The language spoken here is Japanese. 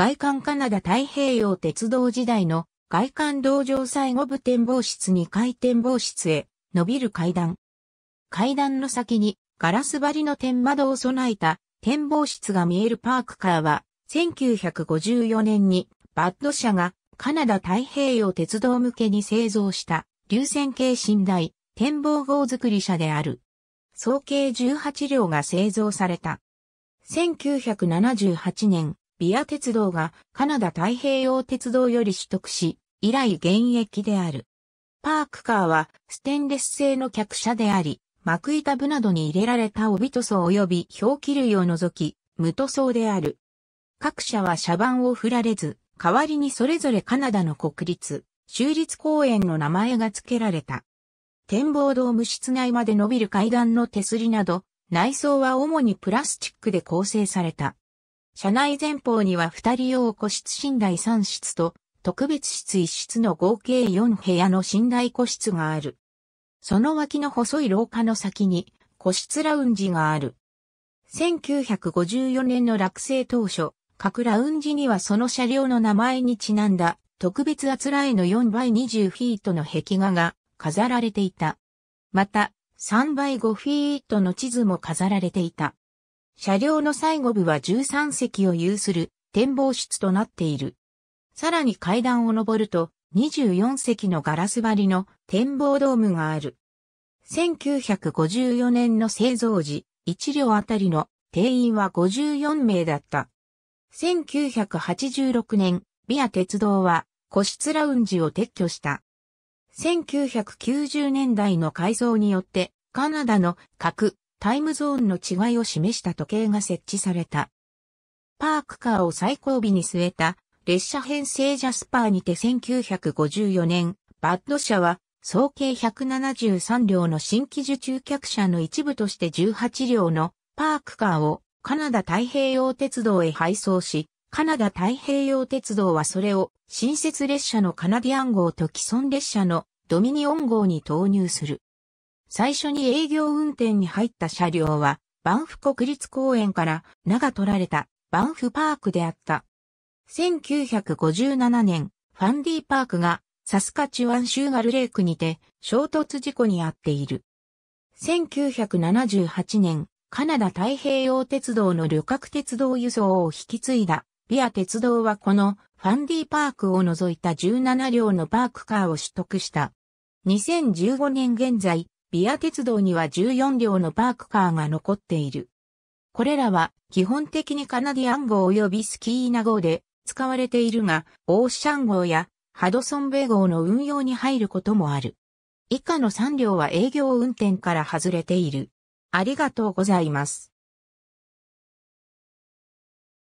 外観カナダ太平洋鉄道時代の外環道場最後部展望室に回展望室へ伸びる階段。階段の先にガラス張りの天窓を備えた展望室が見えるパークカーは1954年にバッド社がカナダ太平洋鉄道向けに製造した流線形寝台展望号作り車である。総計18両が製造された。1978年、ビア鉄道がカナダ太平洋鉄道より取得し、以来現役である。パークカーはステンレス製の客車であり、幕板部などに入れられた帯塗装及び表記類を除き、無塗装である。各社は車番を振られず、代わりにそれぞれカナダの国立、州立公園の名前が付けられた。展望ドーム室内まで伸びる階段の手すりなど、内装は主にプラスチックで構成された。車内前方には二人用個室寝台三室と特別室一室の合計4部屋の寝台個室がある。その脇の細い廊下の先に個室ラウンジがある。1954年の落成当初、各ラウンジにはその車両の名前にちなんだ特別あつらえの4倍20フィートの壁画が飾られていた。また、3倍5フィートの地図も飾られていた。車両の最後部は13席を有する展望室となっている。さらに階段を上ると24席のガラス張りの展望ドームがある。1954年の製造時、1両あたりの定員は54名だった。1986年、ビア鉄道は個室ラウンジを撤去した。1990年代の改造によって、カナダの核タイムゾーンの違いを示した時計が設置された。パークカーを最後尾に据えた列車編成ジャスパーにて1954年、バッド社は総計173両の新規受注客車の一部として18両のパークカーをカナダ太平洋鉄道へ配送し、カナダ太平洋鉄道はそれを新設列車のカナディアン号と既存列車のドミニオン号に投入する。最初に営業運転に入った車両は、バンフ国立公園から名が取られたバンフパークであった。1957年、ファンディパークがサスカチワンシューガルレイクにて衝突事故に遭っている。1978年、カナダ太平洋鉄道の旅客鉄道輸送を引き継いだビア鉄道はこのファンディパークを除いた17両のパークカーを取得した。2015年現在、ビア鉄道には14両のパークカーが残っている。これらは基本的にカナディアン号及びスキーナ号で使われているが、オーシャン号やハドソンベ号の運用に入ることもある。以下の3両は営業運転から外れている。ありがとうございます。